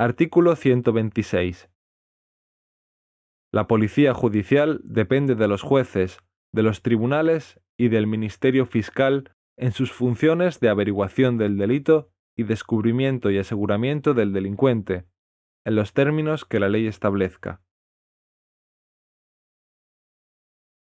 Artículo 126. La policía judicial depende de los jueces, de los tribunales y del Ministerio Fiscal en sus funciones de averiguación del delito y descubrimiento y aseguramiento del delincuente, en los términos que la ley establezca.